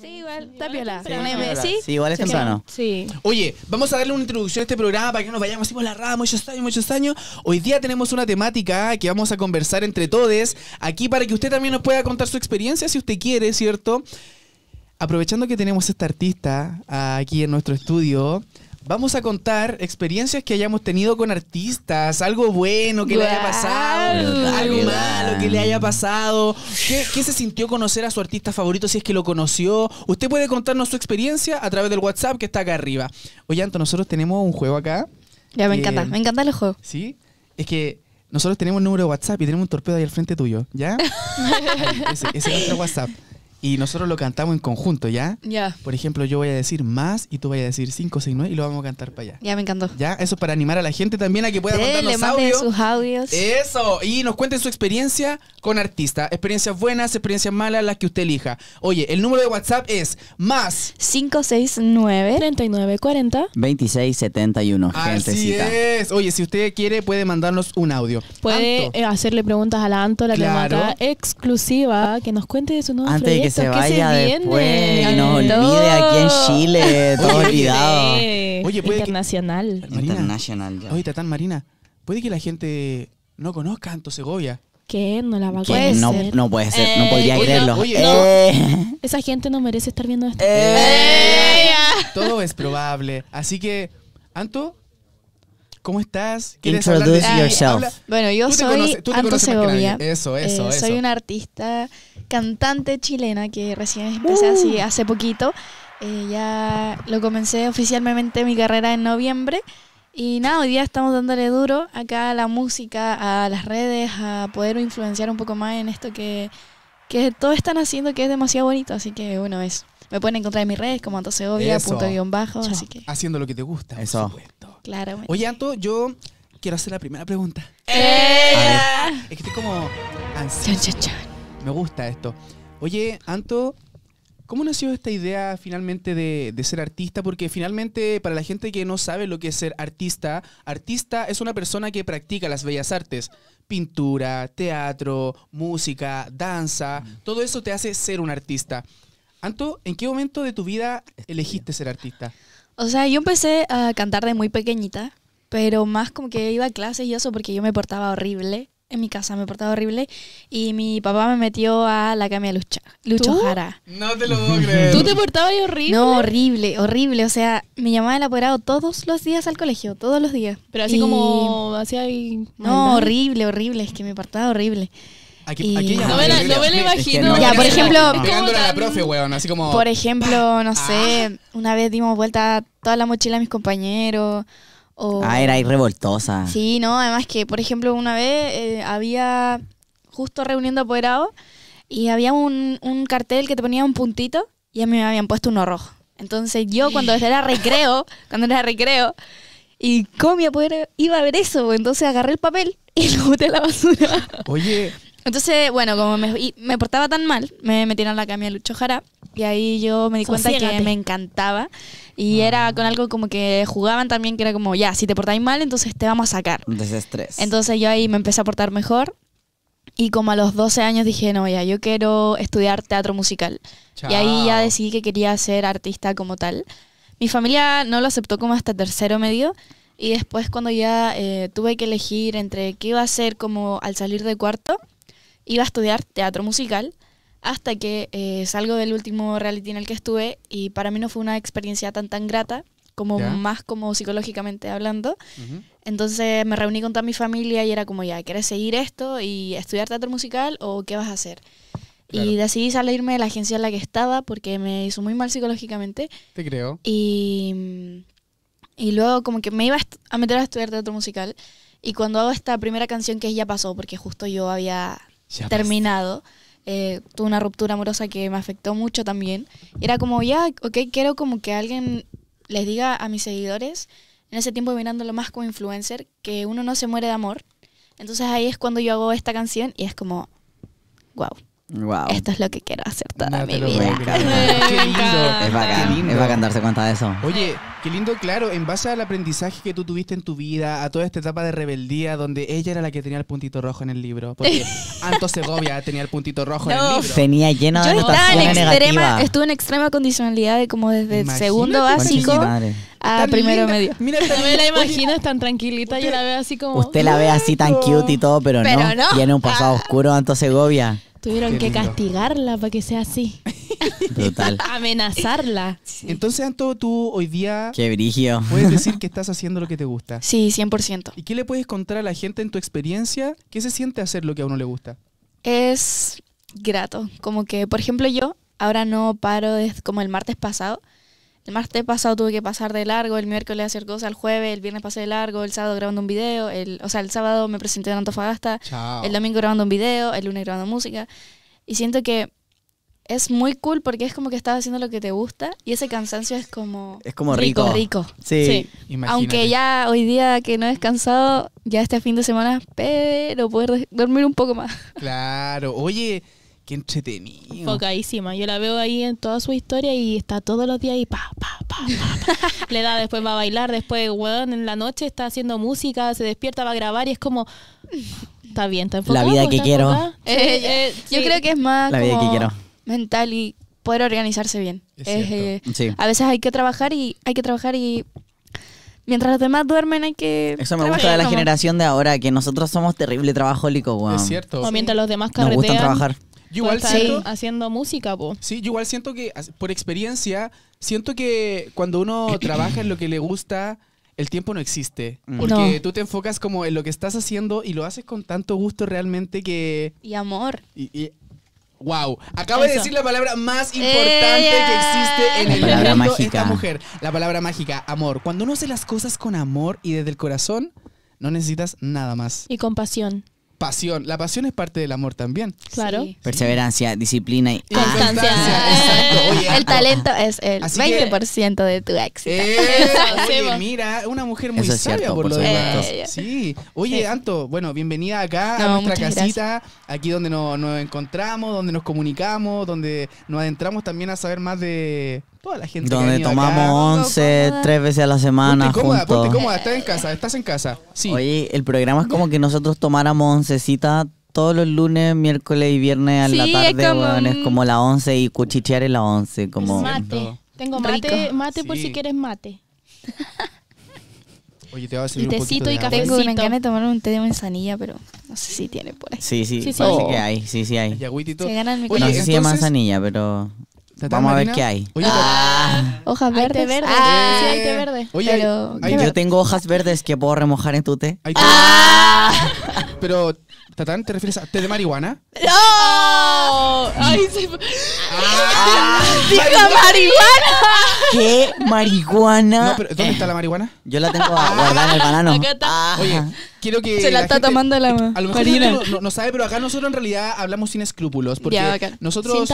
Sí, igual, está piola. Sí, igual es temprano. Sí. Oye, vamos a darle una introducción a este programa para que nos vayamos así por la rama, muchos años, muchos años. Hoy día tenemos una temática que vamos a conversar entre todos aquí para que usted también nos pueda contar su experiencia si usted quiere, ¿cierto? Aprovechando que tenemos esta artista aquí en nuestro estudio, Vamos a contar experiencias que hayamos tenido con artistas, algo bueno que le haya pasado, algo malo que le haya pasado. ¿Qué, se sintió conocer a su artista favorito si es que lo conoció? Usted puede contarnos su experiencia a través del WhatsApp que está acá arriba. Oye, Anto, nosotros tenemos un juego acá. Ya, me eh, encanta, me encanta el juego. Sí, es que nosotros tenemos un número de WhatsApp y tenemos un torpedo ahí al frente tuyo, ¿ya? ese es nuestro WhatsApp. Y nosotros lo cantamos en conjunto, ¿ya? Ya. Por ejemplo, yo voy a decir más y tú vas a decir 569 y lo vamos a cantar para allá. Ya, me encantó. Ya, eso para animar a la gente también a que pueda le audios. sus audios. Eso, y nos cuenten su experiencia con artista. Experiencias buenas, experiencias malas, las que usted elija. Oye, el número de WhatsApp es más 569 3940 2671. Así es. Oye, si usted quiere, puede mandarnos un audio. Puede hacerle preguntas a la Anto, la claro. exclusiva, que nos cuente de su nuevo se vaya después y nos olvide aquí en Chile, todo olvidado. Eh, oye, puede Internacional. Que... Internacional, ya. Oye, Tatán Marina, puede que la gente no conozca a Anto Segovia. ¿Qué? No la va a conocer. No, no puede ser, no eh, podría creerlo. Eh. Esa gente no merece estar viendo esto. Eh. Todo es probable. Así que, Anto, ¿Cómo estás? Introduce yourself. Bueno, yo soy Anto Segovia. Eso, eso, eh, eso. Soy una artista, cantante chilena que recién empecé así uh. hace poquito. Eh, ya lo comencé oficialmente mi carrera en noviembre. Y nada, hoy día estamos dándole duro acá a la música, a las redes, a poder influenciar un poco más en esto que, que todos están haciendo, que es demasiado bonito. Así que bueno, eso. Me pueden encontrar en mis redes como Antosegobia, punto guión bajo. Así que... Haciendo lo que te gusta, Eso. Claro. Oye, Anto, yo quiero hacer la primera pregunta. es que estoy como Me gusta esto. Oye, Anto, ¿Cómo nació esta idea finalmente de, de, ser artista? Porque finalmente, para la gente que no sabe lo que es ser artista, artista es una persona que practica las bellas artes. Pintura, teatro, música, danza, mm. todo eso te hace ser un artista. Anto, ¿en qué momento de tu vida este elegiste ser artista? O sea, yo empecé a cantar de muy pequeñita, pero más como que iba a clases y eso porque yo me portaba horrible. En mi casa me portaba horrible y mi papá me metió a la cama Lucha, Lucho Jara. No te lo puedo creer. ¿Tú te portabas horrible? No, horrible, horrible. O sea, me llamaba el apoderado todos los días al colegio, todos los días. Pero así como hacía... No, horrible, horrible. Es que me portaba horrible me la, imagino. por ejemplo. a la profe, weón, como. Por ejemplo, no sé, ah. una vez dimos vuelta toda la mochila a mis compañeros. Ah, era ahí revoltosa. Sí, no, además que, por ejemplo, una vez eh, había justo reuniendo apoderados y había un, cartel que te ponía un puntito y a mí me habían puesto uno rojo. Entonces yo cuando era recreo, cuando era recreo, y comía mi poder... iba a ver eso, entonces agarré el papel y lo boté a la basura. Oye, entonces, bueno, como me, me portaba tan mal, me metieron la camilla Lucho Jara y ahí yo me di cuenta que me encantaba y era ah. con algo como que jugaban también que era como, ya, si te portáis mal, entonces te vamos a sacar. estrés. Entonces yo ahí me empecé a portar mejor y como a los 12 años dije, no, ya, yo quiero estudiar teatro musical. Y ahí ya decidí que quería ser artista como tal. Mi familia no lo aceptó como hasta tercero medio. Y después cuando ya eh, tuve que elegir entre qué iba a hacer como al salir de cuarto, iba a estudiar teatro musical hasta que eh, salgo del último reality en el que estuve y para mí no fue una experiencia tan tan grata como más como psicológicamente hablando. Entonces me reuní con toda mi familia y era como ya, ¿quieres seguir esto y estudiar teatro musical o qué vas a hacer? Y decidí salirme de la agencia en la que estaba porque me hizo muy mal psicológicamente. Te creo. Y, y luego como que me iba a meter a estudiar teatro musical y cuando hago esta primera canción que Ya pasó, porque justo yo había terminado. Eh, tuve una ruptura amorosa que me afectó mucho también. era como, ya, ok, quiero como que alguien les diga a mis seguidores, en ese tiempo mirándolo más como influencer, que uno no se muere de amor. Entonces ahí es cuando yo hago esta canción y es como, wow. Wow. Esto es lo que quiero hacer toda mi vida. es bacán, es bacán darse cuenta de eso. Oye, Qué lindo, claro, en base al aprendizaje que tú tuviste en tu vida, a toda esta etapa de rebeldía donde ella era la que tenía el puntito rojo en el libro, porque Anto Segovia tenía el puntito rojo en el libro. Tenía lleno de Yo estaba en extrema, estuve en extrema condicionalidad como desde segundo básico a primero medio. Mira, no me la imagino tan tranquilita, yo la veo así como Usted la ve así tan cute y todo, pero, no, tiene un pasado ah. oscuro Anto Segovia. Tuvieron que castigarla para que sea así. Total. Amenazarla. Entonces, Anto, tú hoy día. Qué Puedes decir que estás haciendo lo que te gusta. Sí, 100%. ¿Y qué le puedes contar a la gente en tu experiencia? ¿Qué se siente hacer lo que a uno le gusta? Es grato. Como que, por ejemplo, yo ahora no paro desde como el martes pasado. El martes pasado tuve que pasar de largo, el miércoles hacer cosas, el jueves, el viernes pasé de largo, el sábado grabando un video, el, o sea, el sábado me presenté en Antofagasta, el domingo grabando un video, el lunes grabando música. Y siento que es muy cool porque es como que estás haciendo lo que te gusta y ese cansancio es como... Es como rico. Rico. rico. Sí. Aunque ya hoy día que no he descansado, ya este fin de semana, pero poder dormir un poco más. Claro. Oye, qué entretenido. Focadísima. Yo la veo ahí en toda su historia y está todos los días ahí, pa, Le da, después va a bailar, después, en la noche está haciendo música, se despierta, va a grabar y es como... Está bien, está enfocado. La vida que quiero. Eh, eh, eh, yo creo que es más. La vida que quiero mental y poder organizarse bien. Eh, a veces hay que trabajar y hay que trabajar y mientras los demás duermen hay que... Eso me gusta de la generación de ahora, que nosotros somos terrible trabajólicos, Es cierto. O mientras los demás carretean. Nos gusta trabajar. Yo igual haciendo música, po. Sí, yo igual siento que, por experiencia, siento que cuando uno trabaja en lo que le gusta, el tiempo no existe. Mm. Porque tú te enfocas como en lo que estás haciendo y lo haces con tanto gusto realmente que... Y amor. Y, y Wow, acaba de decir la palabra más importante que existe eh. en el mundo mágica. esta mujer, la palabra mágica, amor. Cuando uno hace las cosas con amor y desde el corazón, no necesitas nada más. Y compasión pasión. La pasión es parte del amor también. Claro. Perseverancia, disciplina y, constancia. el ah, talento es el 20% de tu éxito. Eh, mira, una mujer muy sabia por, lo demás. Eh, sí. Oye, Anto, bueno, bienvenida acá a nuestra casita, aquí donde nos encontramos, donde nos comunicamos, donde nos adentramos también a saber más de donde tomamos once tres veces a la semana. Ponte cómoda, juntos. ponte cómoda, estás en casa, estás en casa. Oye, el programa es como que nosotros tomáramos oncecita todos los lunes, miércoles y viernes a la tarde, es como, es como la once y cuchichear en la once. Como... Mate. Tengo mate, mate por si quieres mate. Oye, te a un poquito y café. Tengo una ganas de tomar un té de manzanilla, pero no sé si tiene por ahí. Sí, sí, sí, sí. Oh. que hay, sí, sí hay. Se Oye, no sé si es manzanilla, pero Vamos a ver qué hay. Oye, ah. hojas verdes. Hay verde. Ah, sí, hay té verde. Oye, yo tengo hojas verdes que puedo remojar en tu té. Ah. Pero, Tatán, ¿te refieres a té de marihuana? ¡No! ¡Ay, se... marihuana! ¿Qué? ¿Marihuana? No, pero ¿dónde está la marihuana? Yo la tengo guardada en el banano. Oye, quiero que. Se la, está tomando la... mano. A lo mejor No, sabe, pero acá nosotros en realidad hablamos sin escrúpulos. Porque nosotros.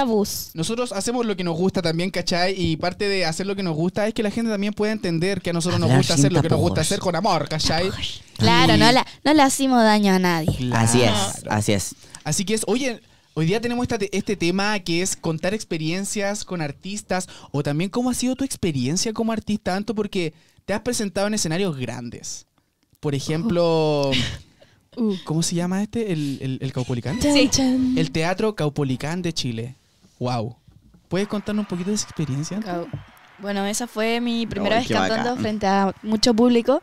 Nosotros hacemos lo que nos gusta también, ¿cachai? Y parte de hacer lo que nos gusta es que la gente también pueda entender que a nosotros nos gusta hacer lo que nos gusta hacer con amor, ¿cachai? Claro, no, no le hacemos daño a nadie. Así es, así es. Así que es, oye. Hoy día tenemos este tema que es contar experiencias con artistas o también cómo ha sido tu experiencia como artista, tanto porque te has presentado en escenarios grandes. Por oh. ejemplo, uh. ¿cómo se llama este? ¿El, el, Caupolicán? Sí. El Teatro Caupolicán de Chile. ¡Wow! ¿Puedes contarnos un poquito de esa experiencia? Bueno, esa fue mi primera vez cantando frente a mucho público.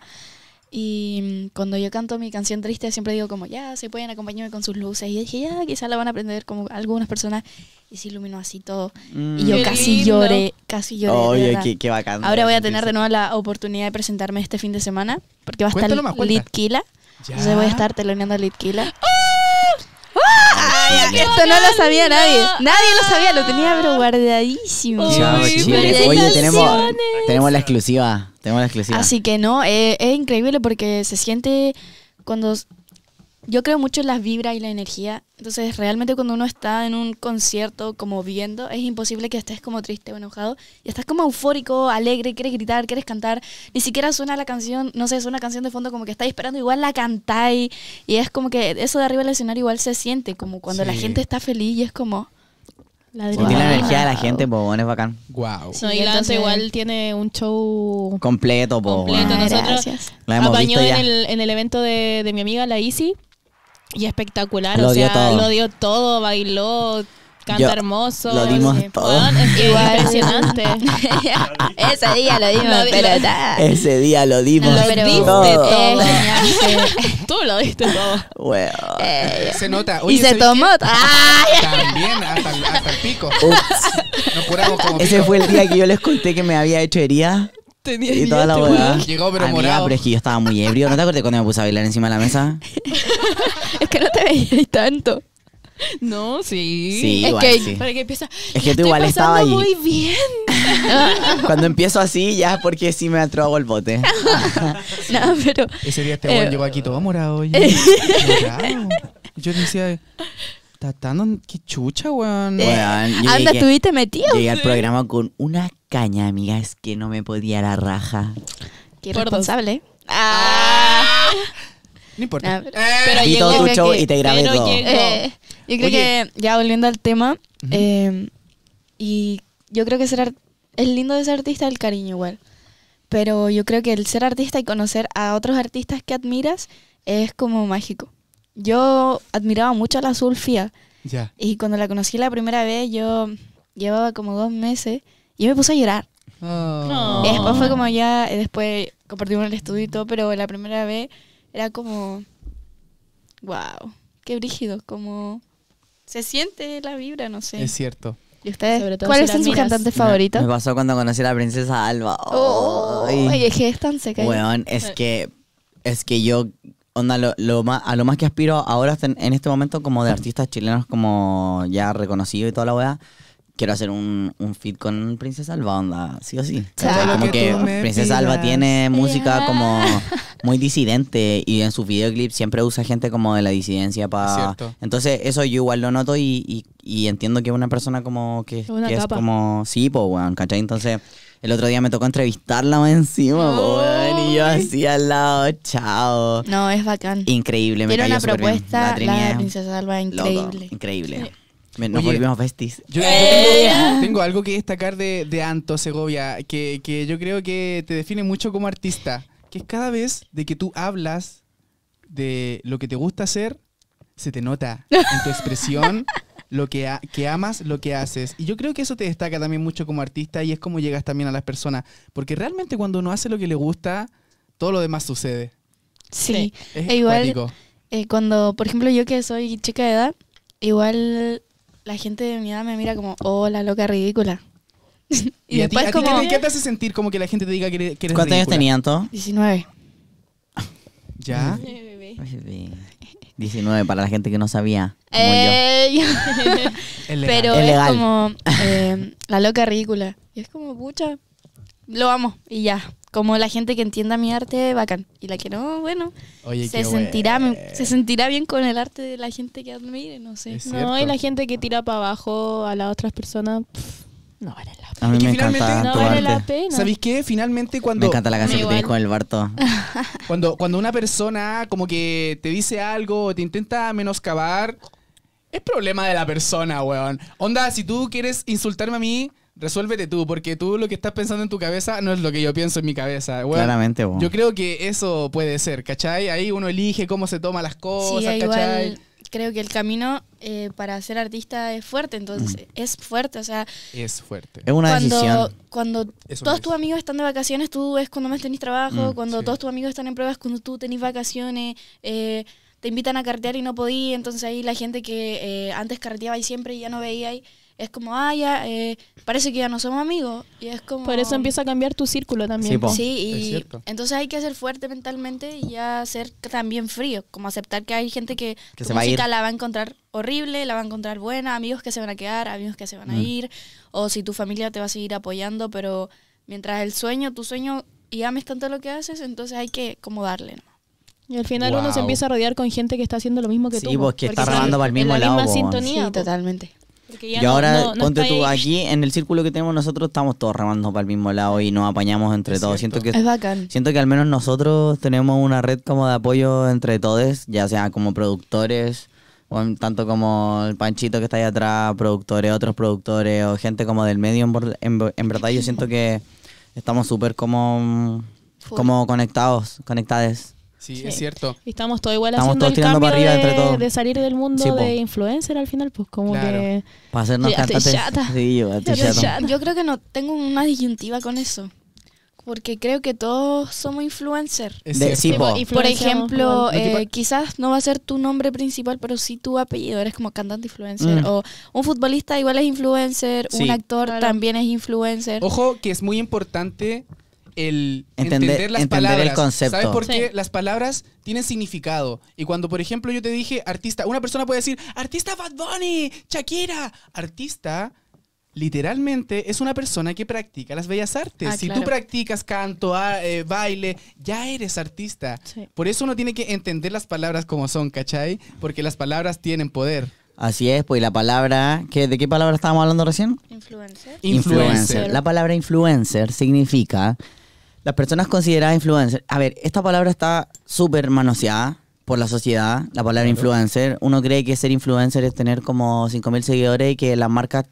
Y cuando yo canto mi canción triste, siempre digo como, ya, se pueden acompañarme con sus luces. Y dije, ya, quizás la van a aprender como algunas personas. Y se iluminó así todo. Y yo mm. casi lloré, casi lloré. Oye, qué, bacán. Ahora voy a tener de nuevo la oportunidad de presentarme este fin de semana. Porque va a estar estar Litquila. Entonces voy a estar teloneando a Litquila. ¡Oh! ¡Oh! Ay, esto no lo sabía nadie. Nadie lo sabía, lo tenía ah. pero guardadísimo. Oye, tenemos, tenemos la exclusiva la Así que no, eh, es increíble porque se siente cuando... Yo creo mucho en las vibras y la energía. Entonces, realmente cuando uno está en un concierto como viendo, es imposible que estés como triste o enojado. Y estás como eufórico, alegre, quieres gritar, quieres cantar. Ni siquiera suena la canción, no sé, suena una canción de fondo como que estáis esperando, igual la cantáis. Y es como que eso de arriba del escenario igual se siente, como cuando la gente está feliz y es como... La la energía de la gente, bobones es bacán. Wow. entonces- igual tiene un show Completo, completo. Nosotros La hemos visto en el, en el evento de, de mi amiga, la Isi. Y espectacular, o sea, lo dio todo, bailó, Canta hermoso. Lo dimos eh, todo. es Igual. impresionante. Ese día lo dimos, pero Ese día lo dimos lo pero todo. todo. Tú lo diste todo. Eh, se nota. y se tomó. También, hasta el, hasta el pico. curamos como Ese fue el día que yo les conté que me había hecho herida. Tenía y toda la boda. Llegó pero morado. pero es que yo estaba muy ebrio. ¿No te acuerdas cuando me puse a bailar encima de la mesa? es que no te veía tanto. No, sí. Sí, es que, Para que empieza, es que tú igual estaba ahí. muy bien. Cuando empiezo así, ya es porque sí me atrago el bote. no, pero... Ese día este eh, llegó aquí todo morado, Yo decía... tan qué chucha, weón. Eh, anda, tuviste estuviste metido. Llegué al programa con una caña, amiga. Es que no me podía la raja. Qué Por responsable. Ah. No ah, eh. todo tu show y te grabé todo. Eh, yo creo que, ya volviendo al tema, em, y yo creo que ser es lindo de ser artista el cariño igual. Pero yo creo que el ser artista y conocer a otros artistas que admiras es como mágico. Yo admiraba mucho a la Zulfia. Y cuando la conocí la primera vez, yo llevaba como dos meses y me puse a llorar. Oh. Después fue como ya, eh, después compartimos el estudio y todo, pero la primera vez era como, wow, qué brígido, como se siente la vibra, no sé. Es cierto. ¿Y ustedes? ¿Cuáles son sus cantantes favoritos? Me pasó cuando conocí a la princesa Alba. Oh, oye, ¿qué tan seca. es que, es que yo, onda, lo, lo, más, a lo más que aspiro ahora en, este momento como de artistas chilenos como ya reconocido y toda la weá, quiero hacer un, un feed con Princesa Alba, onda, sí o sí. como que, Princesa Alba tiene música como muy disidente y en sus videoclips siempre usa gente como de la disidencia para... Entonces eso yo igual lo noto y, entiendo que es una persona como que, es como... Sí, pues, weón, ¿cachai? Entonces... El otro día me tocó entrevistarla encima, y yo así al lado, chao. No, es bacán. Increíble, me Tiene una propuesta, La, de Princesa Alba, increíble. increíble. Nos volvemos besties. Yo, eh. tengo, algo que destacar de, de Anto Segovia, que, yo creo que te define mucho como artista, que es cada vez de que tú hablas de lo que te gusta hacer, se te nota en tu expresión. lo que, que, amas, lo que haces. Y yo creo que eso te destaca también mucho como artista y es como llegas también a las personas. Porque realmente cuando uno hace lo que le gusta, todo lo demás sucede. Sí. Es e igual, eh, cuando, por ejemplo, yo que soy chica de edad, igual la gente de mi edad me mira como, oh, la loca ridícula. y, después ¿qué, te hace sentir como que la gente te diga que eres, ¿Cuántos años tenían todos? 19. ¿Ya? 19 para la gente que no sabía. Como Pero es, como eh, la loca ridícula. Y es como, pucha, lo amo y ya. Como la gente que entienda mi arte, bacán. Y la que no, bueno, se, sentirá, se sentirá bien con el arte de la gente que admire, no sé. No, y la gente que tira para abajo a las otras personas, no vale la pena. no vale la pena. ¿Sabéis qué? Finalmente cuando... Me encanta la canción que con el Barto. cuando, cuando una persona como que te dice algo, te intenta menoscabar, es problema de la persona, weón. Onda, si tú quieres insultarme a mí resuélvete tú, porque tú lo que estás pensando en tu cabeza no es lo que yo pienso en mi cabeza. Claramente, Yo creo que eso puede ser, ¿cachai? Ahí uno elige cómo se toma las cosas, creo que el camino eh, para ser artista es fuerte, entonces mm. es fuerte, o sea... Es fuerte. Es una cuando, decisión. Cuando todos tus amigos están de vacaciones, tú es cuando más tenés trabajo, mm, cuando todos tus amigos están en pruebas, cuando tú tenés vacaciones, eh, te invitan a cartear y no podí, entonces ahí la gente que eh, antes carteaba y siempre ya no veía ahí es como, ah, ya, eh, parece que ya no somos amigos. Y es como... Por eso empieza a cambiar tu círculo también. Sí, y entonces hay que ser fuerte mentalmente y ya ser también frío, como aceptar que hay gente que, se va a la va a encontrar horrible, la va a encontrar buena, amigos que se van a quedar, amigos que se van a ir, o si tu familia te va a seguir apoyando, pero mientras el sueño, tu sueño, y ames tanto lo que haces, entonces hay que como darle, Y al final uno se empieza a rodear con gente que está haciendo lo mismo que tú. Sí, vos que está grabando para el mismo la lado. sintonía, sí, totalmente y ahora, ponte tú, aquí en el círculo que tenemos nosotros estamos todos remando para el mismo lado y nos apañamos entre todos. Siento que, Siento que al menos nosotros tenemos una red como de apoyo entre todos, ya sea como productores, o tanto como el Panchito que está ahí atrás, productores, otros productores, o gente como del medio. En, verdad yo siento que estamos súper como, como conectados, conectadas. Sí, es cierto. Y estamos todos igual haciendo el cambio de, salir del mundo de influencer al final, pues como que... Para hacernos cantantes. Sí, yo, yo, creo que no tengo una disyuntiva con eso. Porque creo que todos somos influencers. por ejemplo, eh, quizás no va a ser tu nombre principal, pero sí tu apellido. Eres como cantante influencer. Mm. O un futbolista igual es influencer, un actor también es influencer. Ojo que es muy importante el entender, las palabras. ¿Sabes por qué? Las palabras tienen significado. Y cuando, por ejemplo, yo te dije artista, una persona puede decir artista Bad Bunny, Shakira. Artista, literalmente, es una persona que practica las bellas artes. Ah, si tú practicas canto, ah, eh, baile, ya eres artista. Por eso uno tiene que entender las palabras como son, ¿cachai? Porque las palabras tienen poder. Así es, pues la palabra, ¿de qué palabra estábamos hablando recién? influencer. Influencer. La palabra influencer significa las personas consideradas influencers, A ver, esta palabra está súper manoseada por la sociedad, la palabra influencer. Uno cree que ser influencer es tener como 5.000 seguidores y que las marcas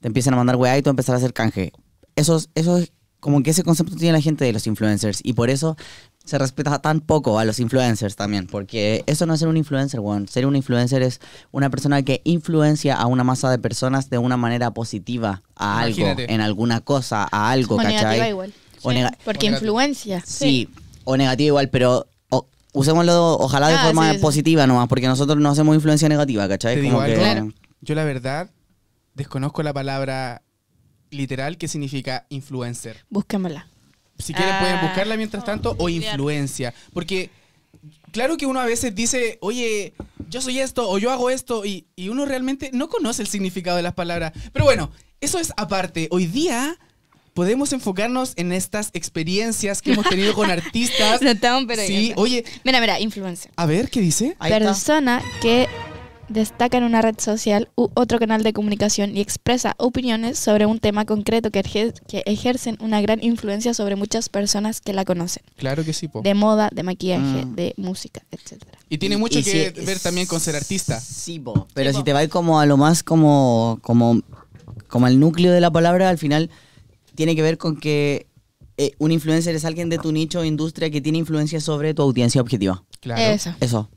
te empiezan a mandar weá y tú empezar a hacer canje. Eso, eso es como que ese concepto tiene la gente de los influencers y por eso se respeta tan poco a los influencers también, porque eso no es ser un influencer, weón. Ser un influencer es una persona que influencia a una masa de personas de una manera positiva, a algo, en alguna cosa, a algo, ¿cachai? Igual porque influencia. Sí, o negativa igual, pero usémoslo ojalá de ah, forma positiva nomás, porque nosotros no hacemos influencia negativa, ¿cachai? Como que, Yo la verdad desconozco la palabra literal que significa influencer. Búsquemela. Si quieren pueden ah. buscarla mientras tanto o influencia, porque claro que uno a veces dice, oye, yo soy esto o yo hago esto y, y uno realmente no conoce el significado de las palabras. Pero bueno, eso es aparte. Hoy día podemos enfocarnos en estas experiencias que hemos tenido con artistas. no sí, oye. Mira, mira, influencia. A ver, ¿qué dice? Persona que destaca en una red social u otro canal de comunicación y expresa opiniones sobre un tema concreto que, ejercen una gran influencia sobre muchas personas que la conocen. Claro que sí, po. De moda, de maquillaje, mm. de música, etc. Y tiene mucho que ver también con ser artista. Sí, po. pero si te va como a lo más como, como, como al núcleo de la palabra, al final tiene que ver con que eh, un influencer es alguien de tu nicho o industria que tiene influencia sobre tu audiencia objetiva. Claro. Eso.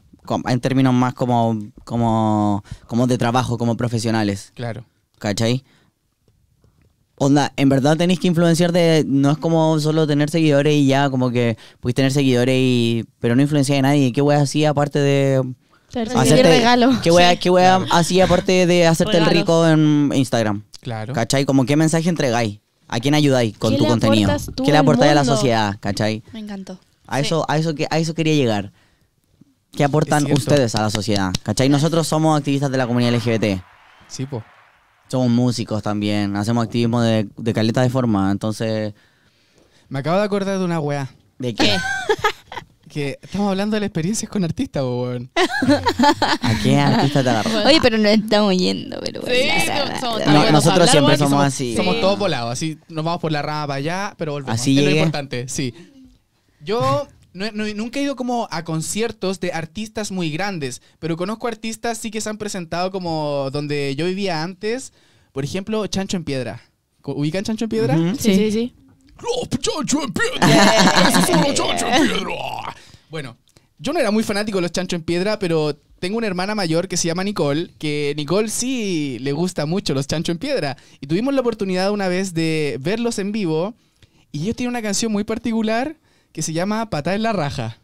En términos más como, como, como de trabajo, como profesionales. Claro. ¿Cachai? Onda, en verdad tenéis que influenciar de. No es como solo tener seguidores y ya, como que pudiste tener seguidores y. Pero no influenciar a nadie. ¿Qué weas hacía aparte de. hacer regalo. ¿Qué voy aparte de hacerte el rico en Instagram? Claro. ¿Cachai? Como qué mensaje entregáis. ¿A quién ayudáis con tu contenido? ¿Qué le aportáis a la sociedad? ¿Cachai? Me encantó. A, eso, a, eso, a eso quería llegar. ¿Qué aportan ustedes a la sociedad? ¿Cachai? Nosotros somos activistas de la comunidad LGBT. Sí, po. Somos músicos también, hacemos activismo de, de caleta de forma, entonces... Me acabo de acordar de una weá. ¿De qué? Que estamos hablando de las experiencias con artistas, weón. ¿A qué artista te agarró? Oye, pero nos estamos yendo, pero nosotros siempre somos así. Somos todos volados, así nos vamos por la rama para allá, pero volvemos. Así es lo importante, sí. Yo nunca he ido como a conciertos de artistas muy grandes, pero conozco artistas sí que se han presentado como donde yo vivía antes, por ejemplo, Chancho en Piedra. ¿Ubican Chancho en Piedra? Sí, sí, ¡Oh, sí. Chancho en Piedra! ¡Eso es solo Chancho en Piedra! Bueno, yo no era muy fanático de los Chancho en piedra, pero tengo una hermana mayor que se llama Nicole, que Nicole sí le gusta mucho los Chancho en piedra. Y tuvimos la oportunidad una vez de verlos en vivo. Y ellos tienen una canción muy particular que se llama Patada en la raja.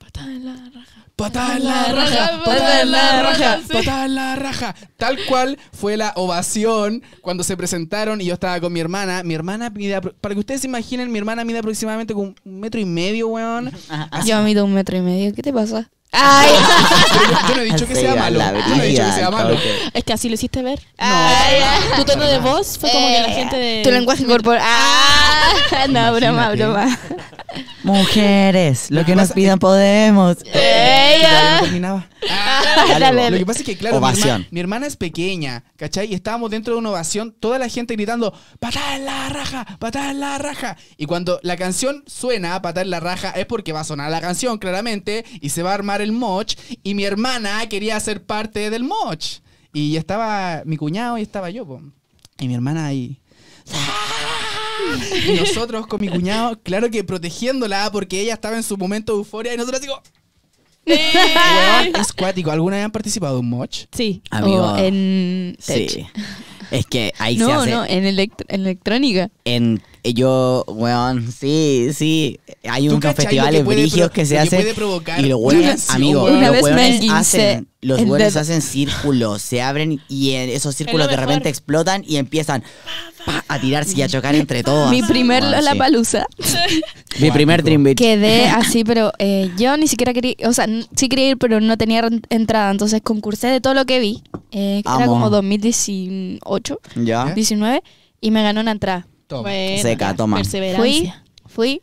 Patada en la raja patada en la raja, patada la raja, patada la raja. Tal cual fue la ovación cuando se presentaron y yo estaba con mi hermana. Mi hermana mide, para que ustedes imaginen, mi hermana mide aproximadamente con un metro y medio, weón. Yo mido un metro y medio, ¿qué te pasa? Ay. yo, no he dicho que sea malo. Yo no he dicho que sea malo. Es que así lo hiciste ver. tu tono de voz fue como que la eh, gente de. Tu lenguaje corporal. Ah. ah, no, broma, broma. Mujeres, lo que nos pidan podemos. Ella. Eh, ah, lo que pasa es que, claro, mi hermana, es pequeña, ¿cachai? Y estábamos dentro de una ovación, toda la gente gritando, patada la raja, patada la raja. Y cuando la canción suena, patada la raja, es porque va a sonar la canción, claramente, y se va a armar el moch y mi hermana quería ser parte del moch. Y estaba mi cuñado y estaba yo, y mi hermana ahí. Y nosotros con mi cuñado, claro que protegiéndola porque ella estaba en su momento de euforia y nosotros digo, cuático. ¿Alguna vez han participado en un moch? Sí. en Sí. Es que ahí se hace. No, no, en, electrónica. En yo, weón, sí, sí. Hay un unos festivales brigios que se hace y los weones, amigos, los weones hacen, los weones hacen círculos, se abren y en esos círculos de repente explotan y empiezan a tirarse y a chocar entre todos. Mi primer La Mi primer Dream Quedé así, pero eh, yo ni siquiera quería, o sea, sí quería ir, pero no tenía entrada, entonces concursé de todo lo que vi. Eh, era como 2018 ya. 19, y me ganó una entrada. Toma. Seca, toma. Fui, fui,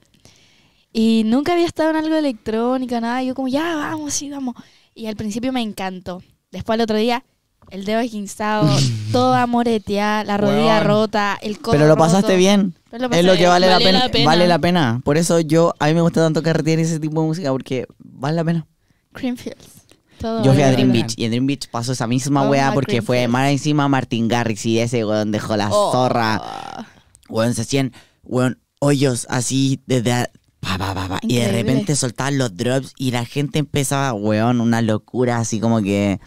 y nunca había estado en algo electrónico nada. yo como, ya, vamos, sí, vamos. Y al principio me encantó. Después al otro día, el dedo esguinzado, toda moretea, la rodilla rota, el codo Pero lo pasaste bien. es lo que vale, la, pena. Vale la pena. Por eso yo, a mí me gusta tanto y ese tipo de música, porque vale la pena. Creamfields. Yo fui a Dream Beach y en Dream Beach pasó esa misma wea weá porque fue más encima Martin Garrix y ese weón dejó la oh. zorra. Weón, se hacían, weón, hoyos así desde... y de repente soltaban los drops y la gente empezaba, weón, una locura así como que...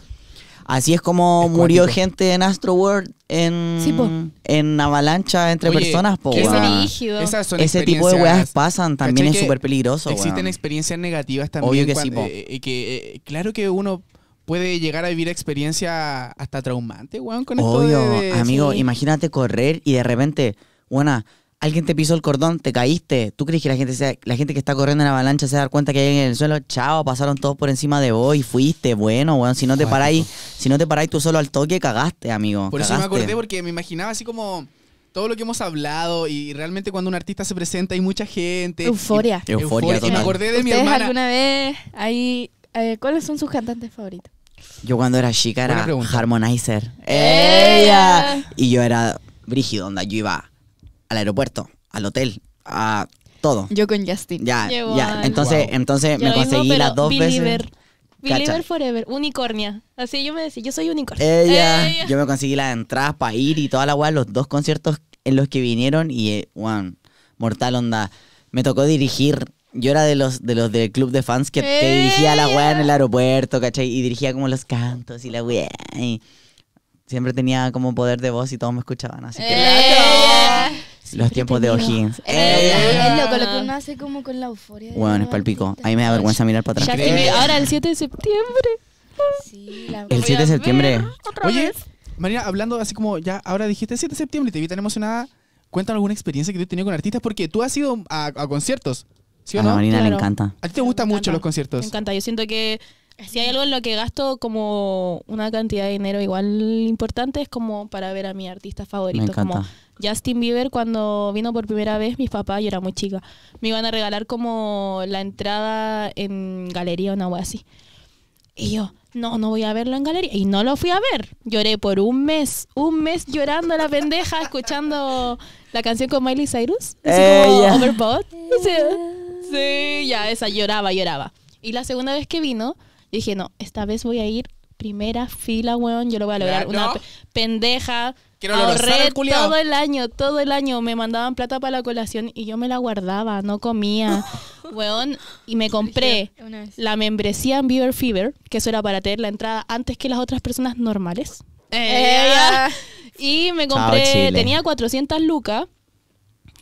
Así es como murió gente en Astro World en, en avalancha entre personas, po, son Ese tipo de weas pasan, también es súper peligroso. Existen experiencias negativas también. Obvio que sí, eh, eh, eh, claro que uno puede llegar a vivir experiencias hasta traumante, weón, con esto de, Obvio, amigo, imagínate correr y de repente, buena alguien te pisó el cordón, te caíste. ¿Tú crees que la gente, la gente que está corriendo en avalancha se da cuenta que hay en el suelo? Chao, pasaron todos por encima de vos y fuiste. Bueno, bueno, si no te paráis, si no te paráis tú solo al toque, cagaste, amigo. Por eso me acordé, porque me imaginaba así como todo lo que hemos hablado y realmente cuando un artista se presenta hay mucha gente. Euforia. euforia, me acordé de mi hermana. alguna vez ahí, eh, cuáles son sus cantantes favoritos? Yo cuando era chica era Harmonizer. ¡Eh! ¡Ella! Y yo era brígido, onda, yo iba al aeropuerto, al hotel, a todo. Yo con Justin. Ya, ya. Entonces, entonces me conseguí las dos veces. Believer Forever, unicornia. Así yo me decía, yo soy unicornia. Ella, yo me conseguí las entradas para ir y toda la weá, los dos conciertos en los que vinieron y, one, eh, mortal onda. Me tocó dirigir yo era de los de los del club de fans que, dirigía la weá en el aeropuerto, ¿cachai? Y dirigía como los cantos y la weá. Y siempre tenía como poder de voz y todos me escuchaban, así que... Los tiempos de O'Higgins. Es loco lo que uno ah. hace como con la euforia. Bueno, es palpico. A mí me da vergüenza mirar para atrás. ahora el 7 de septiembre. Sí, la El 7 de septiembre. Oye, Marina, hablando así como ya ahora dijiste 7 de septiembre y te vi tan emocionada, cuéntanos alguna experiencia que tú has tenido con artistas porque tú has ido a, conciertos. a Marina le encanta. ¿A ti te gustan mucho los conciertos? Me encanta. Yo siento que si hay algo en lo que gasto como una cantidad de dinero igual importante es como para ver a mi artista favorito. Me encanta. Justin Bieber cuando vino por primera vez, mi papá, yo era muy chica, me iban a regalar como la entrada en galería o algo así. Y yo, no, no voy a verlo en galería. Y no lo fui a ver. Lloré por un mes, un mes llorando a la pendeja, escuchando la canción con Miley Cyrus. Sí, sí, ya esa, lloraba, lloraba. Y la segunda vez que vino, dije, no, esta vez voy a ir primera fila, weón, yo lo voy a lograr. Una pendeja todo el año, todo el año me mandaban plata para la colación y yo me la guardaba, no comía. weón, y me compré la membresía en Beaver Fever, que eso era para tener la entrada antes que las otras personas normales. Eh, y me compré, tenía 400 lucas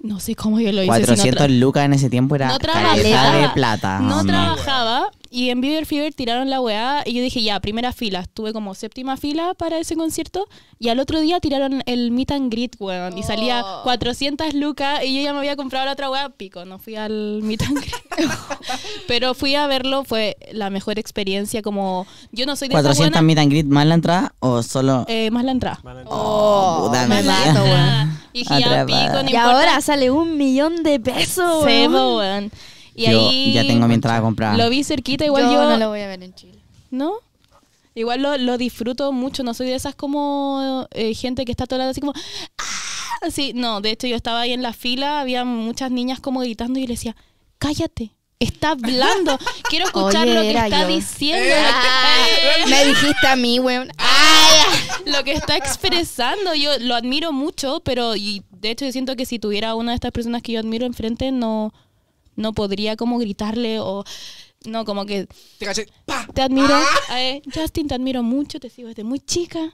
no sé cómo yo lo hice. 400 lucas en ese tiempo era no de plata. No trabajaba y en Beaver Fever tiraron la weá y yo dije, ya, primera fila. Estuve como séptima fila para ese concierto y al otro día tiraron el meet and greet, weón. Y salía 400 lucas y yo ya me había comprado la otra weá, pico. No fui al meet and greet. Pero fui a verlo, fue la mejor experiencia como... Yo no soy de 400 meet and greet más la entrada o solo... Eh, más la entrada. Oh, dame oh, weón. Y ahora sale un millón de pesos. Pues, y ahí. Ya tengo mi entrada comprar Lo vi cerquita, igual yo. no lo voy a ver en Chile. ¿No? Igual lo, disfruto mucho. No soy de esas como eh, gente que está todo el así como. ¡Ah! Sí, no. De hecho, yo estaba ahí en la fila, había muchas niñas como gritando y le decía, cállate está hablando. Quiero escuchar lo que está diciendo. me dijiste a mí, weón. Ay. Ah lo que está expresando, yo lo admiro mucho, pero y de hecho yo siento que si tuviera una de estas personas que yo admiro enfrente, no, no podría como gritarle o... No, como que... Te, admiro. Eh, Justin, te admiro mucho, te sigo desde muy chica.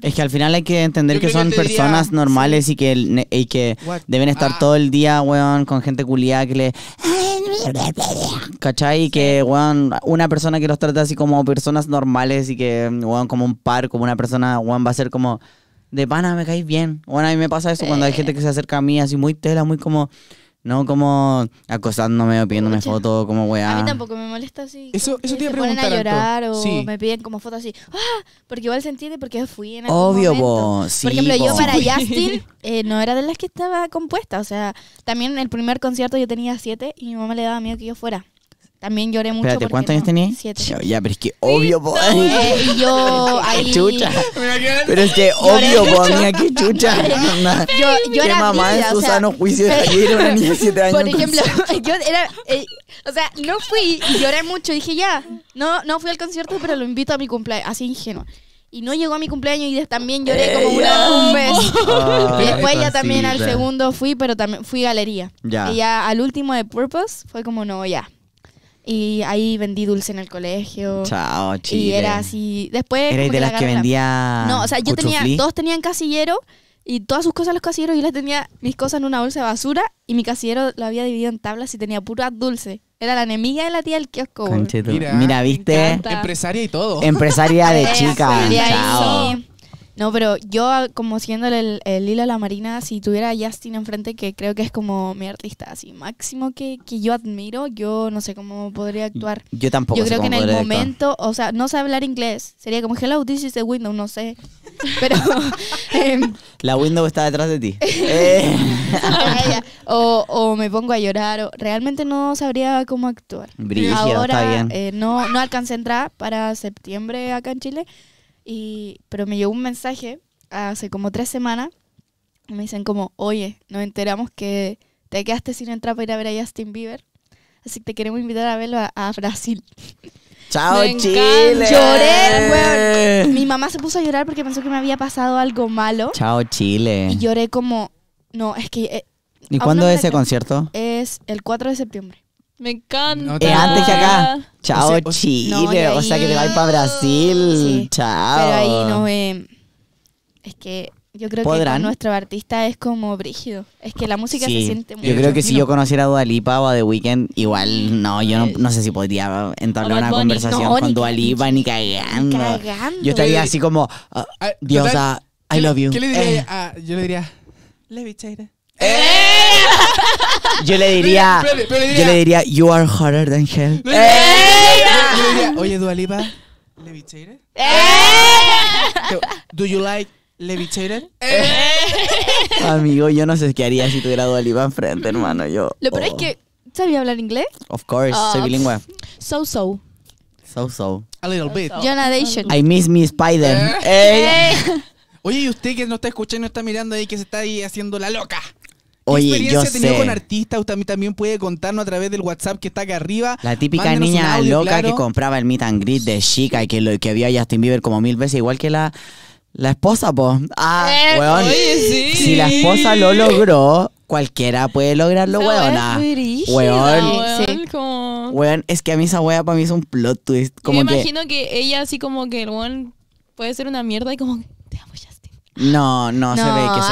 Es que al final hay que entender que son personas normales y que, y que deben estar ah. todo el día, weón, con gente culiada que le... ¿Cachai? Que, weón, una persona que los trata así como personas normales y que, weón, como un par, como una persona, weón, va a ser como... De pana, me caes bien. Bueno, a mí me pasa eso cuando hay eh. gente que se acerca a mí así muy tela, muy como... No como acosándome o pidiéndome fotos, como weá. A mí tampoco me molesta así. Eso, eso te iba a preguntar. ponen a llorar o me piden como fotos así. ¡Ah! Porque igual se entiende porque fui en algún Obvio, momento. sí, Por ejemplo, yo para Justin eh, no era de las que estaba compuesta. O sea, también en el primer concierto yo tenía siete y mi mamá le daba miedo que yo fuera. También lloré mucho. Espérate, ¿cuántos años tenías? Siete. ya, pero es que obvio, po. Eh, yo ahí. Chucha. Pero es que obvio, po, mía, qué chucha. yo, yo ¿Qué era mamá en su sano juicio de ayer una años? Por ejemplo, yo era. Eh, o sea, no fui y lloré mucho. Dije, ya, no, no fui al concierto, pero lo invito a mi cumpleaños. Así ingenuo Y no llegó a mi cumpleaños y también lloré eh, como una, un mes. Ah, después ya también al segundo fui, pero también fui galería. Ya. Y ya al último de Purpose fue como, no, ya y ahí vendí dulce en el colegio. Chao, chido. Y era así. Después. ¿Eres de las que vendía.? No, o sea, yo tenía. Todos tenían casillero y todas sus cosas los casilleros. Yo las tenía mis cosas en una bolsa de basura y mi casillero lo había dividido en tablas y tenía pura dulce. Era la enemiga de la tía del kiosco. Mira, Mira, viste. Empresaria y todo. Empresaria de chica. Chao. Sí. No, pero yo, ah, como siendo el, el hilo la Marina, si tuviera a Justin enfrente, que creo que es como mi artista así máximo que, yo admiro, yo no sé cómo podría mm, actuar. Yo tampoco. Yo creo que en el momento, o sea, no sé hablar inglés. Sería como Hello, this is the window, no sé. Pero. Em, la window está detrás de ti. Eh. o, me pongo a llorar, o realmente no sabría cómo actuar. Ahora, eh, no, no alcancé a entrar para septiembre acá en Chile. Y, pero me llegó un mensaje hace como tres semanas. Me dicen como, oye, nos enteramos que te quedaste sin entrar para ir a ver a Justin Bieber. Así que te queremos invitar a verlo a, Brasil. Chao, Chile. Lloré, Mi mamá se puso a llorar porque pensó que me había pasado algo malo. Chao, Chile. Y lloré como, no, es que... Eh, ¿Y cuándo es ese concierto? Es el 4 de septiembre. Me encanta. Eh, antes que acá. Chao, Chile. o sea, que te vas para Brasil. Chao. Pero ahí no. es que yo creo que nuestro artista es como brígido. Es que la música se siente muy Yo creo que si yo conociera a Dualipa o a The Weeknd, igual no, yo no, sé si podría entablar una conversación con Dualipa ni, cagando. cagando. Yo estaría así como, Dios ah, ah, Diosa, I love you. ¿Qué le diría? Eh. yo le diría, eh. Yo le diría, yo le diría, you are hotter than hell. Yo, le diría, eh. Oye, Dualipa, levitated? Eh. Do you like levitated? Amigo, yo no sé qué haría si tuviera Dualipa enfrente, hermano. Yo. Lo peor es oh. que sabía hablar inglés. Of course, ah. soy bilingüe. So so. So so. A little bit. I miss me spider. Oye, y usted que no está escuchando, no está mirando ahí, que se está ahí haciendo la loca. Oye, yo sé. tenido con artistas? Usted también puede contarnos a través del WhatsApp que está acá arriba. La típica niña loca que compraba el meet and greet de chica y que, lo, que vio a Justin Bieber como mil veces, igual que la, la esposa, po. Ah, eh, weón. Si la esposa lo logró, cualquiera puede lograrlo, Es weón. weón. es que a mí esa wea para mí es un plot twist. Me imagino que ella así como que el weón puede ser una mierda y como te no, no, se ve que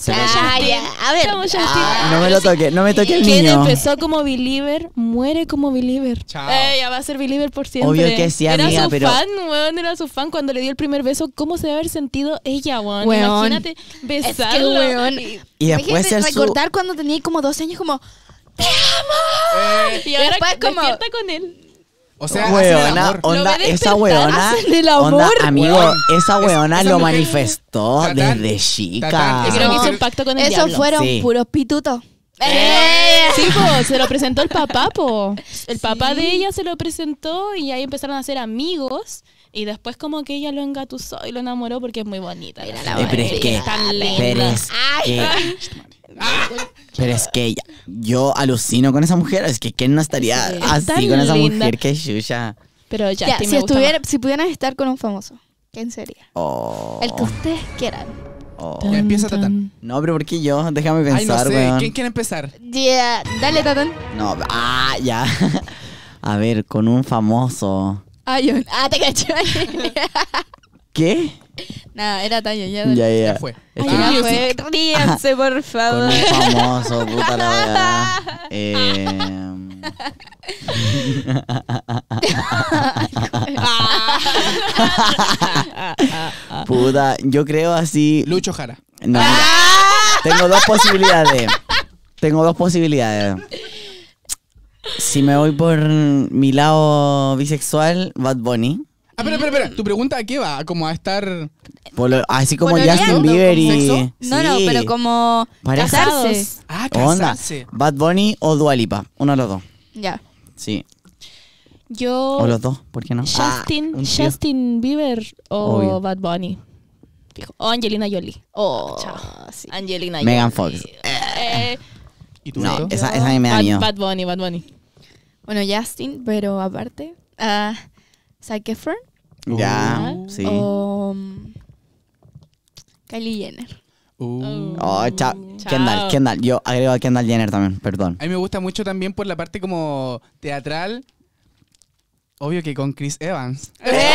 se aman. a ver. no me lo toque, no me toque el Quien empezó como believer, muere como believer. Chao. Ella eh, va a ser believer por siempre. Obvio que sí, era su fan, weón, era su fan. Cuando le dio el primer beso, ¿cómo se debe haber sentido ella, weón? Imagínate Es que, weón. Y después recordar cuando tenía como dos años, como, ¡Te amo! Eh, y ahora como- con él. O sea, esa weona, amigo, esa weona lo manifestó desde chica. Creo que hizo un pacto con el Esos fueron puros pitutos. Eh, eh. Sí, se lo presentó el papá, po. El papá de ella se lo presentó y ahí empezaron a ser amigos. Y después como que ella lo engatusó y lo enamoró porque es muy bonita. Mira, la eh, pero es que, pero pero es que yo alucino con esa mujer. Es que ¿quién no estaría así con esa mujer que Shusha? Pero ya, si, estuviera, si pudieran estar con un famoso, ¿quién sería? Oh. El que ustedes quieran. Oh. empieza Tatán. No, pero ¿por qué yo? Déjame pensar, Ay, no sé. ¿Quién quiere empezar? Dale, Tatán. No, ah, ya. A ver, con un famoso. Ay, ah, te caché. ¿Qué? Nada, era talla ya, ya, ya. ya fue. Ay, ya fue. por favor. Con el famoso, puta la verdad. Em. puta, yo creo así. Lucho Jara. Ah. tengo dos posibilidades. Tengo dos posibilidades. Si me voy por mi lado bisexual, Bad Bunny. Ah, pero, pero, pero, ¿Tu pregunta a qué va? ¿Como a estar...? así como Justin Bieber y... No, no, pero como casados. casarse. Ah, Onda, casarse. Bad Bunny o Dualipa, uno de los dos. Ya. Sí, Yo. o los dos, ¿por qué no? Justin, ah, Justin Bieber o Bad Bunny. O Angelina Jolie. Oh, sí. Angelina Jolie. Megan Fox. ¿Y tú, No, esa, esa a mí me da miedo. Bad Bunny, Bad Bunny. Bueno, Justin, pero aparte. ah, Zac ya, sí. O mm, Kylie Jenner. Uh. Oh, chao. Kendall, Kendall. Yo agrego a Kendall Jenner también, perdón. A mí me gusta mucho también por la parte como teatral. Obvio que con Chris Evans. ¡Eh!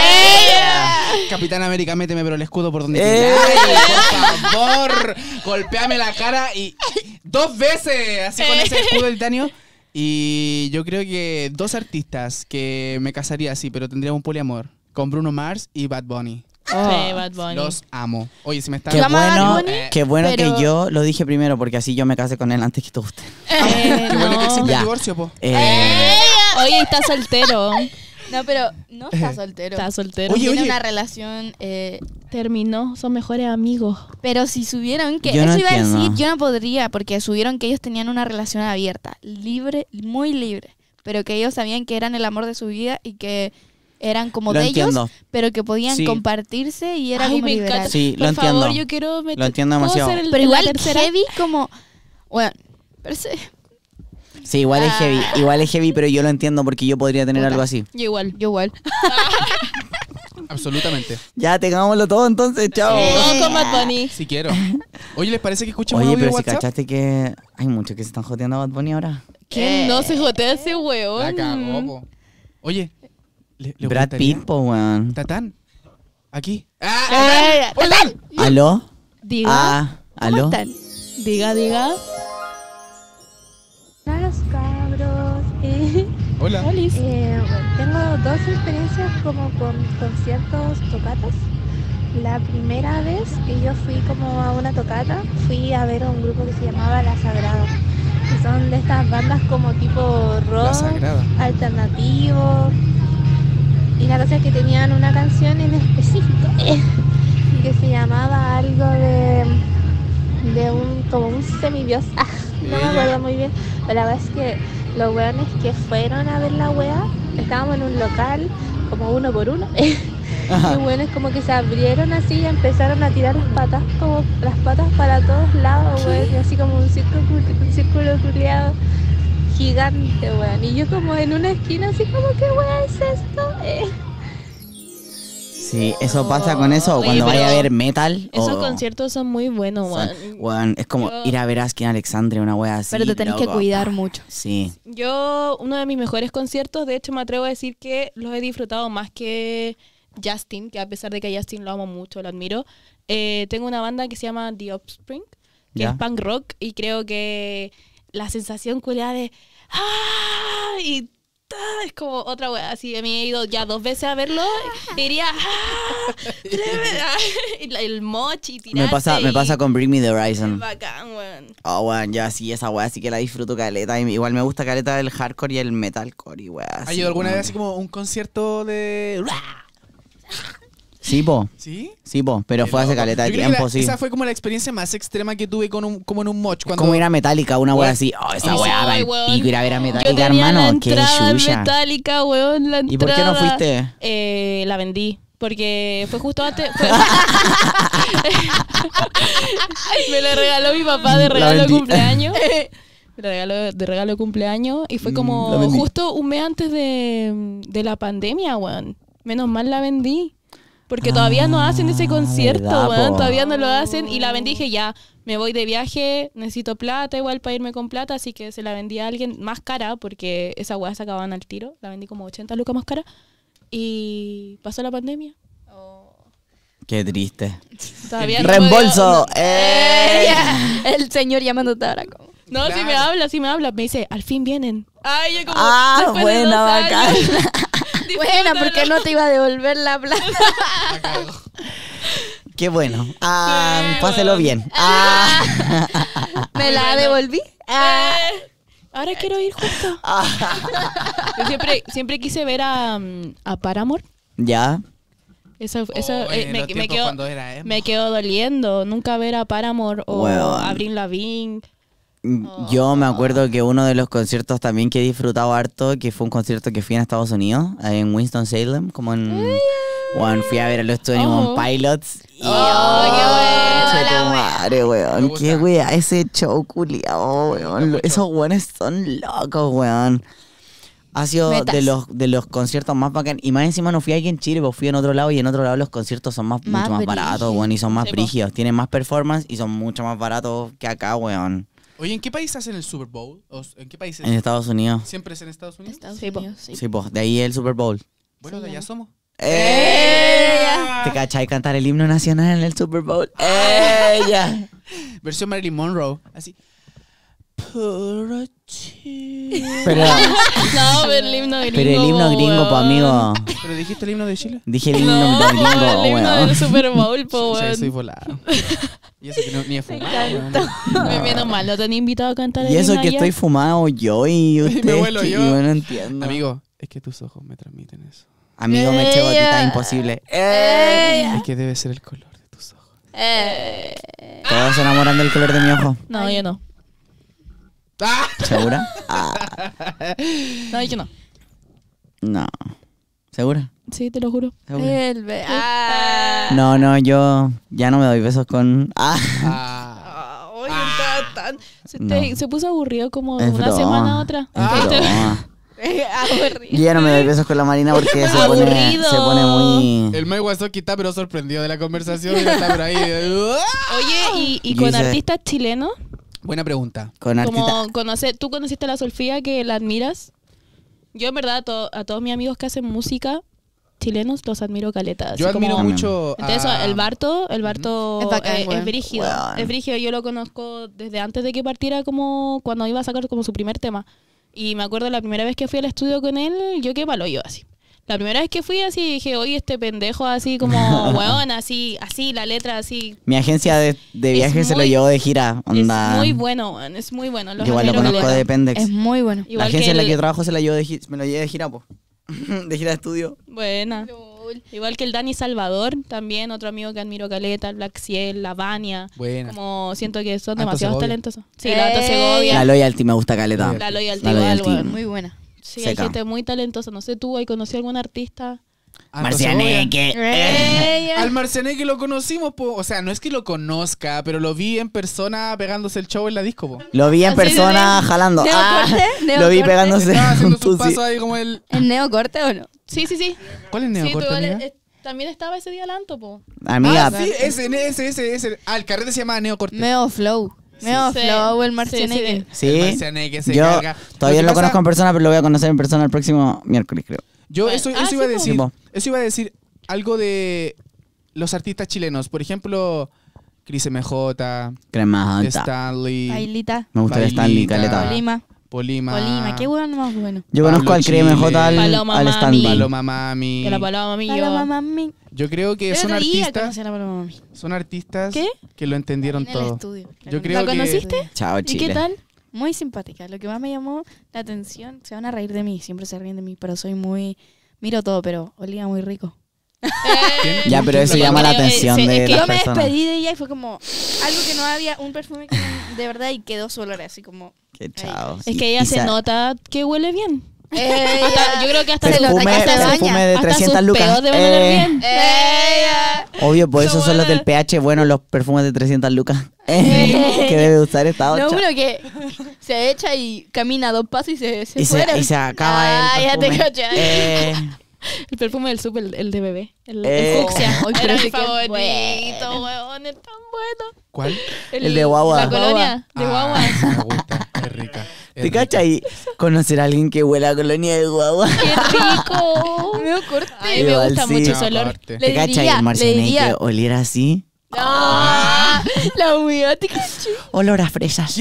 Capitán América, méteme pero el escudo por donde ¡Eh! quieras. Por favor, golpeame la cara y dos veces así con ese escudo del daño y yo creo que dos artistas que me casaría así, pero tendría un poliamor, con Bruno Mars y Bad Bunny. Oh. Los amo. Oye, si me está qué bueno, qué bueno que yo lo dije primero porque así yo me casé con él antes que tú eh, qué bueno que existe el divorcio, po. Eh, eh, oye, está soltero. No, pero no está soltero. Está soltero. Tiene una relación. Eh, Terminó, son mejores amigos. Pero si subieron que. Yo eso no iba a decir, yo no podría, porque subieron que ellos tenían una relación abierta, libre, muy libre. Pero que ellos sabían que eran el amor de su vida y que eran como de ellos, pero que podían compartirse y era Ay, como Sí, Por favor, yo quiero meter. Lo entiendo demasiado. Pero igual, heavy como. Bueno, pero Sí, igual es heavy, ah. igual es heavy, pero yo lo entiendo porque yo podría tener algo así. Yo igual. Yo igual. Absolutamente. Ya, tengámoslo todo entonces, chao. Todo con Bad Bunny. Si quiero. Oye, ¿les parece que escuchemos Oye, pero si cachaste que hay muchos que se están joteando a Bad Bunny ahora. ¿Qué? Eh. No se jotea ese weón. La Oye, Brad Pitt, po, weón. Tatán. Aquí. Eh, ¡Ah! ¡Hola! ¿Aló? Diga. Ah, ¿aló? ¿Cómo Diga, diga. Eh, tengo dos experiencias como con conciertos, tocatas. La primera vez que yo fui como a una tocata, fui a ver a un grupo que se llamaba La Sagrada, que son de estas bandas como tipo rock, alternativo. Y la cosa es que tenían una canción en específico que se llamaba algo de, un, como un semidios, no me acuerdo muy bien, pero la verdad es que los weones que fueron a ver la wea, estábamos en un local como uno por uno. Y bueno, es como que se abrieron así y empezaron a tirar las patas, como las patas para todos lados, weón. Y así como un círculo, un círculo gigante, weón. Y yo como en una esquina así como, ¿qué wea es esto? Sí, eso pasa con eso. ¿O cuando vaya a ver metal. Esos conciertos son muy buenos, weón. Weón, es como ir a ver a Askin Alexandre, una wea así. Pero te tenés que cuidar mucho. Sí. Yo, uno de mis mejores conciertos, de hecho, me atrevo a decir que los he disfrutado más que Justin, que a pesar de que a Justin lo amo mucho, lo admiro. Eh, tengo una banda que se llama The Offspring, que es punk rock, y creo que la sensación culiada de. ¡Ah! es como otra wea. Así a me he ido ya dos veces a verlo. Y diría, ¡Ah, el mochi, Me pasa, me pasa con Bring Me the Horizon. Bacán, weón. Oh, weón, ya sí, esa wea así que la disfruto caleta. Igual me gusta caleta del hardcore y el metalcore y Hay alguna vez así como un concierto de. Sí, po. ¿Sí? Sí, po, pero fue hace caleta de tiempo, sí. Esa fue como la experiencia más extrema que tuve con un, como en un moch. Cuando... Como era metálica, una weón así. Oh, esa ir a ver a Yo la Qué metálica, weón, ¿Y por qué no fuiste? Eh, la vendí. Porque fue justo antes. me la regaló mi papá de regalo de cumpleaños. Me la regaló de regalo de cumpleaños. Y fue mm, como justo un mes antes de, de la pandemia, weón. Menos mal la vendí. Porque todavía no hacen ese ah, concierto, todavía no lo hacen. Y la vendí dije, ya, me voy de viaje, necesito plata igual para irme con plata. Así que se la vendí a alguien más cara, porque esa weá se acababan al tiro. La vendí como 80 lucas más cara. Y pasó la pandemia. Oh. Qué triste. ¡Reembolso! Eh. Eh, El señor llamándote ahora No, si me habla, si me habla. Me dice, al fin vienen. ¡Ah, buena, bacana! Bueno, porque no te iba a devolver la plata. Qué bueno. Ah, páselo bien. Ah. ¿Me la devolví? Ah. Eh. Ahora quiero ir justo. Yo siempre, siempre quise ver a, a Paramore. Ya. Eso, eso oh, eh, me, quedó eh. quedo, doliendo. Nunca ver a Paramore o a Abril Lavigne Mm, oh. Yo me acuerdo que uno de los conciertos también que he disfrutado harto, que fue un concierto que fui en Estados Unidos, en Winston-Salem, como en... fui a ver a los 21 Pilots. Y, oh, qué madre, weón. Qué ese show weón. Esos weones son locos, weón. Ha sido de los, de los conciertos más bacán. Y más encima no fui aquí en Chile, pues fui en otro lado y en otro lado los conciertos son más, mucho más baratos, weón, y son más prígidos. Tienen más performance y son mucho más baratos que acá, weón. Oye, ¿en qué país estás en el Super Bowl? ¿O ¿En qué países? En Estados Unidos. ¿Siempre es en Estados Unidos? sí, sí. Sí, pues, de ahí el Super Bowl. Bueno, de allá somos. ¡Ella! ¿Te cachai cantar el himno nacional en el Super Bowl? ¡Ella! Versión Marilyn Monroe. Así. Pero, no, pero el himno gringo. Pero el himno gringo, po, amigo. ¿Pero dijiste el himno de Chile? Dije el himno no, gringo, el himno del Super Bowl, po, weón. Sí, soy volado. Y eso que no, ni he fumado. Me menos mal, no han invitado a cantar. Y eso que estoy fumado yo y usted. y yo. no entiendo. Amigo, es que tus ojos me transmiten eso. Amigo, me eché botita eh. imposible. Eh. Es que debe ser el color de tus ojos. Eh. Todos se enamoran del color de mi ojo. No, yo no. ¿Segura? Ah. No, yo no. No. ¿Segura? Sí, te lo juro. Ah, ah. No, no, yo ya no me doy besos con. Ah. se, puso aburrido como una semana a otra. ya no me doy besos con la Marina porque se pone, se muy. El Mike eso quita pero sorprendido de la conversación. Y está por ahí. Oye, ¿y, con artistas chilenos? Buena pregunta. Con ¿Tú conociste a la Sofía que la admiras? Yo, en verdad, a todos mis amigos que hacen música, chilenos los admiro caletas. Yo admiro ah, mucho. Entonces, el Barto, el Barto eh, es, brígido. Yo lo conozco desde antes de que partiera, como cuando iba a sacar como su primer tema. Y me acuerdo la primera vez que fui al estudio con él, yo qué palo yo así. La primera vez que fui así dije, oye, este pendejo así como, weón, así, así, la letra así. Mi agencia de, de viaje se lo llevó de gira. Es muy bueno, es muy bueno. igual lo conozco de Pendex. Es muy bueno. la agencia en la que yo trabajo se la llevó de, me lo llevé de gira, pues. de gira estudio. Buena. Igual que el Dani Salvador, también otro amigo que admiro, Caleta, Black Ciel, la Buena. Como siento que son demasiados talentosos. Sí, la eh. Segovia. La Loyalty me gusta Caleta. La Loyalty, Muy buena. Sí, hay gente muy talentosa. No sé, tú, ¿hay conocido algún artista Marcianeque. Eh. Al Marcianeque lo conocimos, po. o sea, no es que lo conozca, pero lo vi en persona pegándose el show en la disco. Lo vi en persona jalando. Ah, lo vi pegándose. su paso ahí como el. ¿El neocorte o no? Sí, sí, sí. ¿Cuál es neocorte? Sí, eh, también estaba ese día Lanto, po. Ah, sí, ese, ese, ese, ese. Ah, el carrete se llamaba Neocorte. Neo Flow. Neo Flow, el Marcianeque. Sí. sí. se Yo Todavía lo conozco en persona, pero lo voy a conocer en persona el próximo miércoles, creo. Yo ah, eso, iba a decir. algo de los artistas chilenos. Por ejemplo, Cris MJ, Stanley, me gusta Polima, Polima, qué bueno más bueno. Yo conozco al Cris MJ, al, Stanley, Paloma Yo creo que son artistas, son artistas, que lo entendieron todo. Yo creo conociste? Que... Chao Chile. ¿Y qué tal? muy simpática. Lo que más me llamó la atención, se van a reír de mí, siempre se ríen de mí, pero soy muy, miro todo, pero olía muy rico. Eh, ya, pero eso llama la eh, atención de Yo me despedí de ella y fue como algo que no había, un perfume que de verdad y quedó su olor así como... Qué Es que ella se nota que huele bien. Hasta, yo creo que hasta perfume, hasta se perfume baña. de 300 lucas. Deben eh, bien. Obvio, por eso son los del pH bueno, los perfumes de 300 lucas. que debe usar esta otra. No, uno que se echa y camina dos pasos y se, se y, fuera. Se, y se acaba ah, el perfume. Ya te eh. El perfume del súper, el, el, de bebé. El, eh. el fucsia. Oh, Era mi favorito, huevón. weón. Es tan bueno. ¿Cuál? El, el de guagua. La colonia de ah, guagua. me gusta, es rica. ¿Te cachas? Y conocer a alguien que huele a colonia de guagua. ¡Qué rico! Me corté. me gusta mucho ese olor. ¿Te, ¿Te cachas? el que oliera así. No, la hueá te cachas Olor a fresas.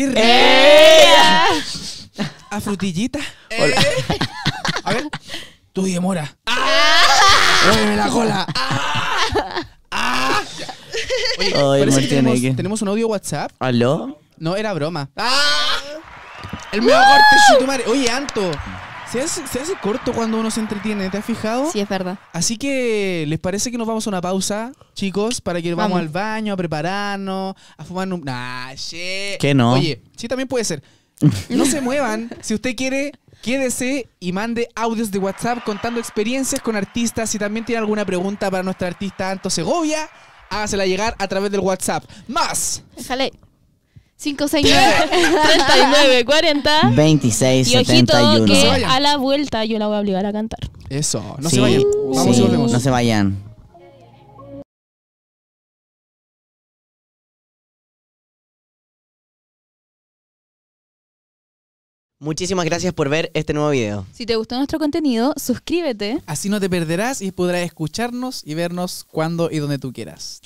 A frutillita. Eh. A ver. Tú y mora. ¡Ah! la cola! ¡Ah! ¡Ah! Oye, que tenemos, tenemos, un audio WhatsApp. ¿Aló? No, era broma. ¡Ah! El mejor tu madre. Oye, Anto. Se hace, corto cuando uno se entretiene, ¿te has fijado? Sí, es verdad. Así que, ¿les parece que nos vamos a una pausa, chicos? Para que vamos, vamos al baño, a prepararnos, a fumar un... Nah, che. Que no. Oye, sí, también puede ser. No se muevan. Si usted quiere, quédese y mande audios de WhatsApp contando experiencias con artistas. Si también tiene alguna pregunta para nuestra artista Anto Segovia, hágasela llegar a través del WhatsApp. Más. Déjale. 5, 6, 9, 39 40 26 y ojito que a la vuelta yo la voy a obligar a cantar. Eso, no se vayan. Vamos y volvemos. No se vayan. Muchísimas gracias por ver este nuevo video. Si te gustó nuestro contenido, suscríbete. Así no te perderás y podrás escucharnos y vernos cuando y donde tú quieras.